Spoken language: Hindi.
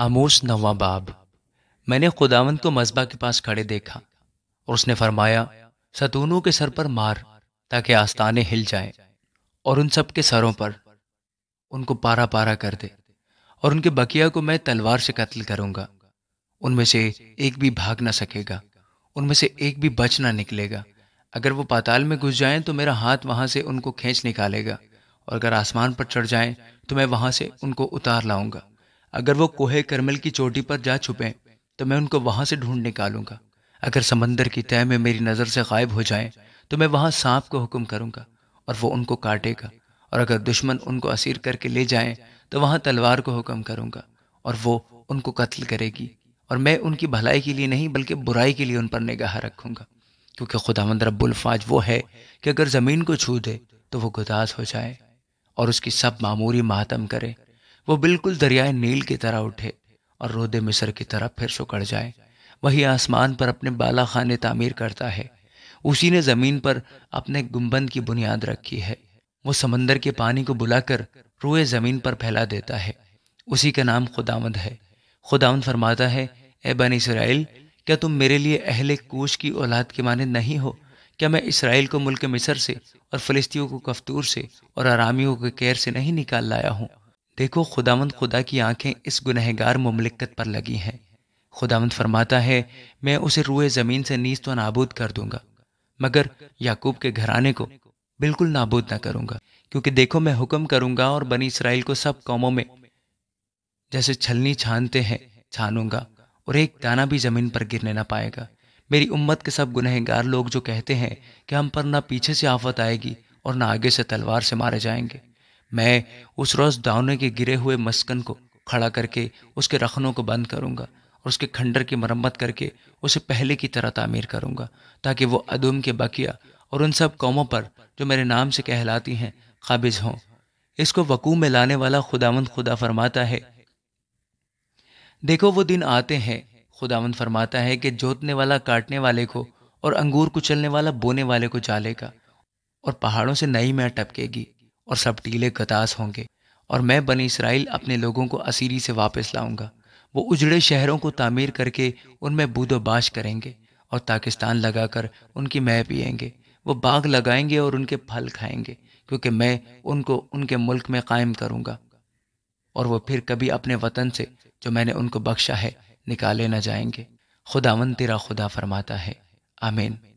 आमोस नवा बाब मैंने खुदावन को मजबा के पास खड़े देखा और उसने फरमाया सतूनों के सर पर मार ताकि आस्ताने हिल जाएं और उन सब के सरों पर उनको पारा पारा कर दे और उनके बकिया को मैं तलवार से कत्ल करूंगा उनमें से एक भी भाग ना सकेगा उनमें से एक भी बच ना निकलेगा अगर वो पाताल में घुस जाएं तो मेरा हाथ वहां से उनको खींच निकालेगा और अगर आसमान पर चढ़ जाएं तो मैं वहां से उनको उतार लाऊंगा अगर वो कोहे करमल की चोटी पर जा छुपे तो मैं उनको वहां से ढूंढ निकालूंगा अगर समंदर की तय में मेरी नज़र से गायब हो जाए तो मैं वहां सांप को हुक्म करूंगा और वो उनको काटेगा और अगर दुश्मन उनको असीर करके ले जाए तो वहां तलवार को हुक्म करूंगा और वो उनको कत्ल करेगी और मैं उनकी भलाई के लिए नहीं बल्कि बुराई के लिए उन पर निगाह रखूंगा क्योंकि खुदावंद रब्बुल्फाज वो है कि अगर ज़मीन को छू दे तो वो गुदास हो जाए और उसकी सब मामूरी मातम करे वो बिल्कुल दरियाए नील की तरह उठे और रोदे मिसर की तरह फिर सुकड़ जाए वही आसमान पर अपने बाला खाने तामीर करता है उसी ने ज़मीन पर अपने गुम्बंद की बुनियाद रखी है वो समंदर के पानी को बुलाकर रुए ज़मीन पर फैला देता है उसी का नाम खुदामद है खुदामद फरमाता है ए बन इसराइल क्या तुम मेरे लिए अहले कोश की औलाद के माने नहीं हो क्या मैं इसराइल को मुल्क मिसर से और फ़लस्तियों को कफ्तूर से और आरामियों के कैर से नहीं निकाल लाया हूँ देखो खुदावंद खुदा की आंखें इस गुनहगार ममलिकत पर लगी हैं खुदावंद फरमाता है मैं उसे रूए ज़मीन से नीच तो नाबूद कर दूंगा मगर याकूब के घराने को बिल्कुल नाबूद ना करूंगा क्योंकि देखो मैं हुक्म करूंगा और बनी इसराइल को सब कौमों में जैसे छलनी छानते हैं छानूंगा और एक दाना भी ज़मीन पर गिरने ना पाएगा मेरी उम्मत के सब गुनहगार लोग जो कहते हैं कि हम पर ना पीछे से आफत आएगी और ना आगे से तलवार से मारे जाएंगे मैं उस रोज़ दावने के गिरे हुए मस्कन को खड़ा करके उसके रखनों को बंद करूंगा और उसके खंडर की मरम्मत करके उसे पहले की तरह तामीर करूंगा ताकि वो अदुम के बकिया और उन सब कौमों पर जो मेरे नाम से कहलाती हैं काबिज हों इसको वकूम में लाने वाला खुदावंद खुदा फरमाता है देखो वो दिन आते हैं खुदावंद फरमाता है कि जोतने वाला काटने वाले को और अंगूर कुचलने वाला बोने वाले को जालेगा और पहाड़ों से नई मैं टपकेगी और सब टीले गदास होंगे और मैं बनी इसराइल अपने लोगों को असीरी से वापस लाऊंगा वो उजड़े शहरों को तामीर करके उनमें बूदोबाश करेंगे और पाकिस्तान लगाकर उनकी मैं पियेंगे वो बाग लगाएंगे और उनके फल खाएंगे क्योंकि मैं उनको उनके मुल्क में कायम करूंगा और वो फिर कभी अपने वतन से जो मैंने उनको बख्शा है निकाले न जाएंगे खुदावन तेरा खुदा फरमाता है आमीन